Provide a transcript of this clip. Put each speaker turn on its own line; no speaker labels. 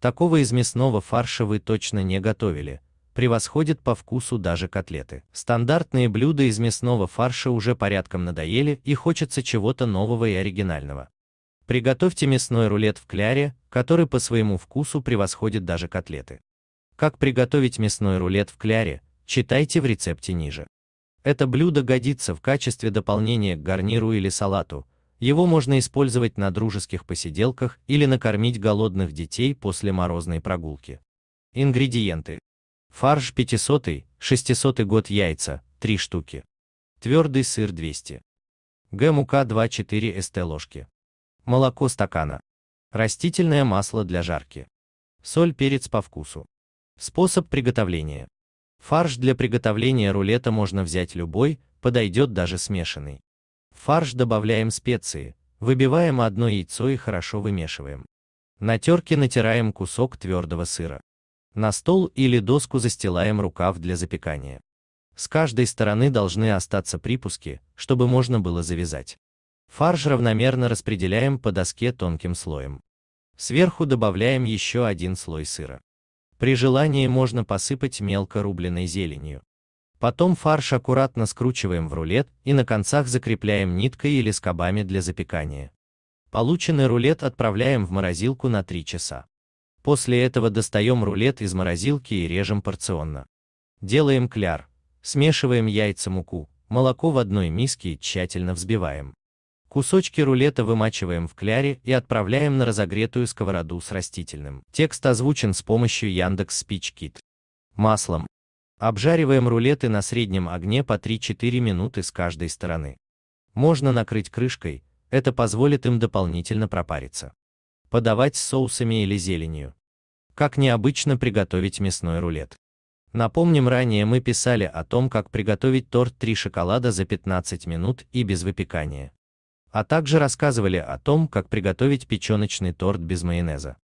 Такого из мясного фарша вы точно не готовили. Превосходит по вкусу даже котлеты. Стандартные блюда из мясного фарша уже порядком надоели и хочется чего-то нового и оригинального. Приготовьте мясной рулет в кляре, который по своему вкусу превосходит даже котлеты. Как приготовить мясной рулет в кляре, читайте в рецепте ниже. Это блюдо годится в качестве дополнения к гарниру или салату, его можно использовать на дружеских посиделках или накормить голодных детей после морозной прогулки. Ингредиенты. Фарш 500, 600 год яйца, 3 штуки. Твердый сыр 200. Г мука 2-4 ст ложки. Молоко стакана. Растительное масло для жарки. Соль, перец по вкусу. Способ приготовления. Фарш для приготовления рулета можно взять любой, подойдет даже смешанный фарш добавляем специи, выбиваем одно яйцо и хорошо вымешиваем. На терке натираем кусок твердого сыра. На стол или доску застилаем рукав для запекания. С каждой стороны должны остаться припуски, чтобы можно было завязать. Фарш равномерно распределяем по доске тонким слоем. Сверху добавляем еще один слой сыра. При желании можно посыпать мелко рубленной зеленью. Потом фарш аккуратно скручиваем в рулет и на концах закрепляем ниткой или скобами для запекания. Полученный рулет отправляем в морозилку на 3 часа. После этого достаем рулет из морозилки и режем порционно. Делаем кляр, смешиваем яйца, муку, молоко в одной миске и тщательно взбиваем. Кусочки рулета вымачиваем в кляре и отправляем на разогретую сковороду с растительным. Текст озвучен с помощью Яндекс Спичкит. Маслом. Обжариваем рулеты на среднем огне по 3-4 минуты с каждой стороны. Можно накрыть крышкой, это позволит им дополнительно пропариться. Подавать с соусами или зеленью. Как необычно приготовить мясной рулет. Напомним, ранее мы писали о том, как приготовить торт 3 шоколада за 15 минут и без выпекания. А также рассказывали о том, как приготовить печеночный торт без майонеза.